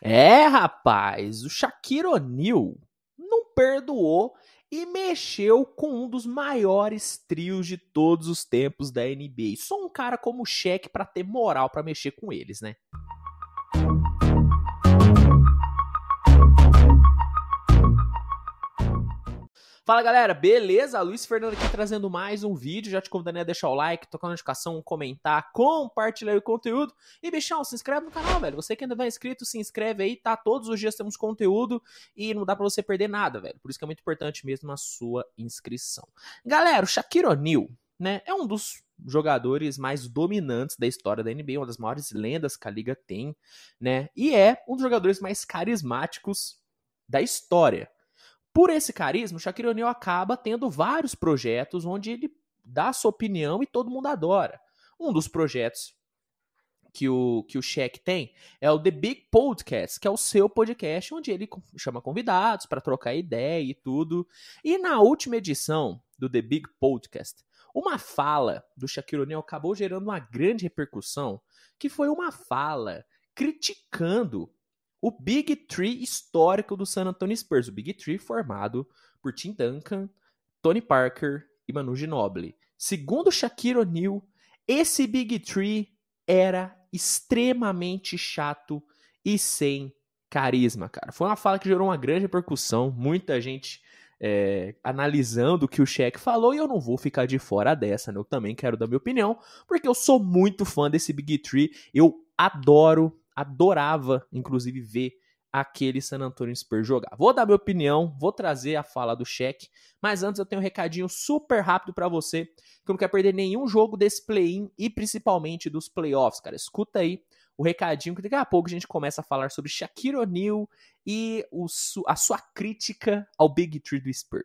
É, rapaz, o Shaquille O'Neal não perdoou e mexeu com um dos maiores trios de todos os tempos da NBA. Só um cara como o Shaq para ter moral para mexer com eles, né? Fala galera, beleza? Luiz Fernando aqui trazendo mais um vídeo. Já te convidando a deixar o like, tocar a notificação, comentar, compartilhar o conteúdo. E bichão, se inscreve no canal, velho. Você que ainda não é inscrito, se inscreve aí, tá? Todos os dias temos conteúdo e não dá pra você perder nada, velho. Por isso que é muito importante mesmo a sua inscrição. Galera, o Shaquille O'Neal, né? É um dos jogadores mais dominantes da história da NBA, uma das maiores lendas que a liga tem, né? E é um dos jogadores mais carismáticos da história por esse carisma, o Shaquille O'Neal acaba tendo vários projetos onde ele dá sua opinião e todo mundo adora. Um dos projetos que o, que o Shaq tem é o The Big Podcast, que é o seu podcast onde ele chama convidados para trocar ideia e tudo. E na última edição do The Big Podcast, uma fala do Shaquille O'Neal acabou gerando uma grande repercussão, que foi uma fala criticando o Big Tree histórico do San Antonio Spurs. O Big Tree formado por Tim Duncan, Tony Parker e Manu Ginobili. Segundo Shaquille O'Neal, esse Big Tree era extremamente chato e sem carisma, cara. Foi uma fala que gerou uma grande repercussão, muita gente é, analisando o que o Shaq falou e eu não vou ficar de fora dessa, né? Eu também quero dar minha opinião, porque eu sou muito fã desse Big Tree, eu adoro adorava, inclusive, ver aquele San Antonio Spurs jogar. Vou dar minha opinião, vou trazer a fala do cheque, mas antes eu tenho um recadinho super rápido para você que não quer perder nenhum jogo desse play-in e principalmente dos playoffs, cara. Escuta aí o recadinho que daqui a pouco a gente começa a falar sobre Shaquille O'Neal e o, a sua crítica ao Big Tree do Spurs.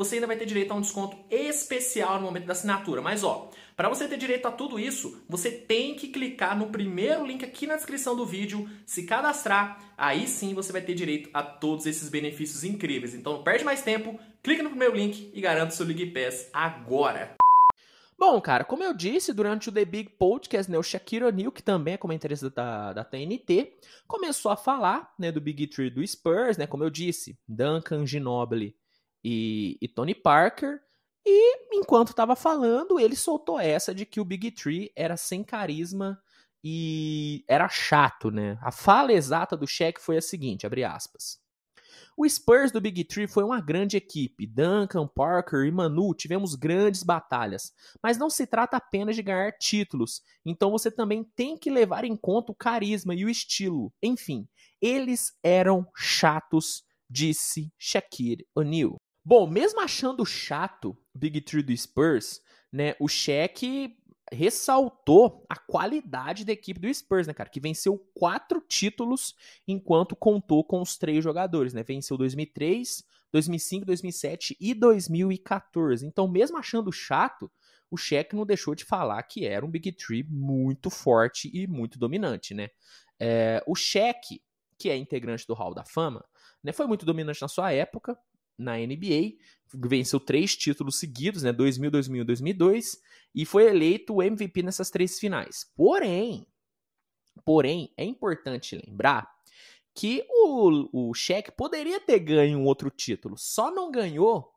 você ainda vai ter direito a um desconto especial no momento da assinatura. Mas ó, para você ter direito a tudo isso, você tem que clicar no primeiro link aqui na descrição do vídeo, se cadastrar, aí sim você vai ter direito a todos esses benefícios incríveis. Então não perde mais tempo, clica no primeiro link e garanta o seu League Pass agora. Bom, cara, como eu disse durante o The Big Podcast, né, o Shaquille O'Neal, que também é comentarista da, da TNT, começou a falar né, do Big Tree do Spurs, né, como eu disse, Duncan Ginobili e, e Tony Parker. E enquanto estava falando, ele soltou essa de que o Big Tree era sem carisma e era chato, né? A fala exata do cheque foi a seguinte, abre aspas. O Spurs do Big Tree foi uma grande equipe. Duncan, Parker e Manu tivemos grandes batalhas, mas não se trata apenas de ganhar títulos. Então você também tem que levar em conta o carisma e o estilo. Enfim, eles eram chatos, disse Shaquille O'Neal. Bom, mesmo achando chato Big Three do Spurs, né, o cheque ressaltou a qualidade da equipe do Spurs, né, cara? Que venceu quatro títulos enquanto contou com os três jogadores, né? Venceu 2003, 2005, 2007 e 2014. Então, mesmo achando chato, o Cheque não deixou de falar que era um Big Three muito forte e muito dominante, né? É, o Cheque, que é integrante do Hall da Fama, né, foi muito dominante na sua época, na NBA, venceu três títulos seguidos, né, 2000, 2000, 2002, e foi eleito o MVP nessas três finais. Porém, porém é importante lembrar que o, o Shaq poderia ter ganho um outro título, só não ganhou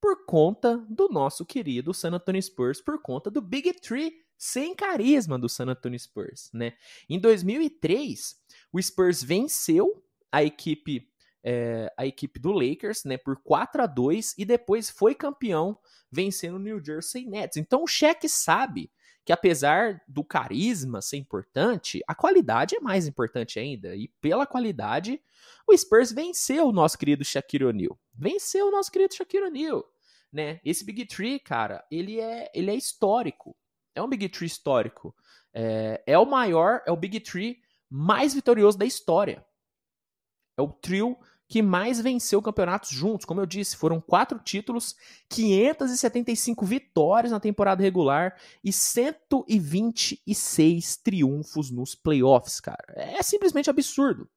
por conta do nosso querido San Antonio Spurs, por conta do Big Three sem carisma do San Antonio Spurs, né? Em 2003, o Spurs venceu a equipe é, a equipe do Lakers, né, por 4 a 2 e depois foi campeão vencendo o New Jersey Nets. Então o Shaq sabe que apesar do carisma ser importante, a qualidade é mais importante ainda. E pela qualidade, o Spurs venceu o nosso querido Shaquille O'Neal. Venceu o nosso querido Shaquille O'Neal, né? Esse Big Tree, cara, ele é, ele é histórico. É um Big Tree histórico. É, é o maior, é o Big Tree mais vitorioso da história. É o trio que mais venceu campeonatos juntos. Como eu disse, foram quatro títulos, 575 vitórias na temporada regular e 126 triunfos nos playoffs, cara. É simplesmente absurdo.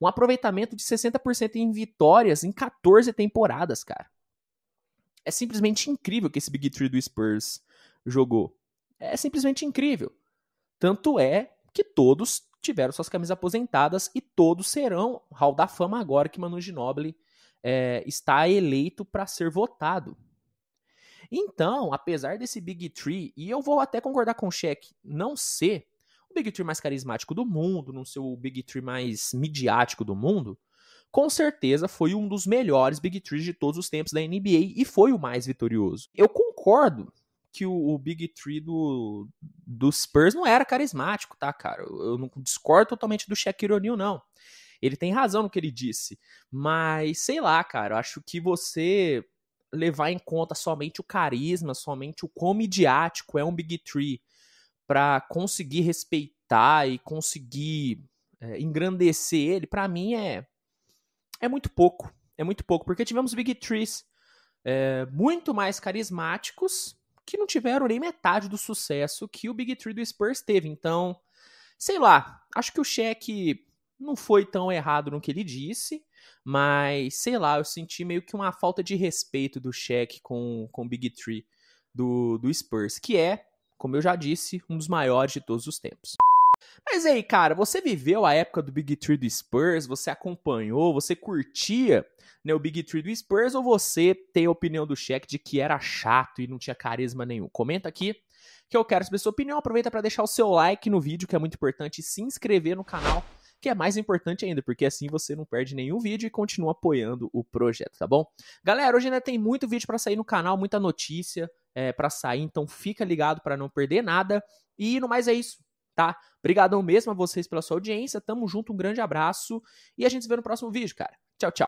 Um aproveitamento de 60% em vitórias em 14 temporadas, cara. É simplesmente incrível que esse Big Three do Spurs jogou. É simplesmente incrível. Tanto é que todos tiveram suas camisas aposentadas e todos serão Hall da Fama agora que Manu Ginóbili é, está eleito para ser votado. Então, apesar desse Big Tree, e eu vou até concordar com o Cheque, não ser o Big Tree mais carismático do mundo, não ser o Big Tree mais midiático do mundo, com certeza foi um dos melhores Big Trees de todos os tempos da NBA e foi o mais vitorioso. Eu concordo que o, o Big Tree do, do Spurs não era carismático, tá, cara? Eu, eu não discordo totalmente do Shaquille O'Neal, não. Ele tem razão no que ele disse. Mas, sei lá, cara, eu acho que você levar em conta somente o carisma, somente o quão midiático é um Big Tree para conseguir respeitar e conseguir é, engrandecer ele, para mim é é muito pouco, é muito pouco, porque tivemos Big Trees é, muito mais carismáticos que não tiveram nem metade do sucesso que o Big Three do Spurs teve. Então, sei lá, acho que o cheque não foi tão errado no que ele disse, mas sei lá, eu senti meio que uma falta de respeito do cheque com, com o Big Three do, do Spurs, que é, como eu já disse, um dos maiores de todos os tempos. Mas aí, cara, você viveu a época do Big Three do Spurs? Você acompanhou? Você curtia né, o Big Three do Spurs? Ou você tem a opinião do Cheque de que era chato e não tinha carisma nenhum? Comenta aqui que eu quero saber sua opinião. Aproveita para deixar o seu like no vídeo, que é muito importante, e se inscrever no canal, que é mais importante ainda, porque assim você não perde nenhum vídeo e continua apoiando o projeto, tá bom? Galera, hoje ainda tem muito vídeo para sair no canal, muita notícia é, eh, para sair, então fica ligado para não perder nada. E no mais é isso tá? Obrigadão mesmo a vocês pela sua audiência. Tamo junto, um grande abraço e a gente se vê no próximo vídeo, cara. Tchau, tchau.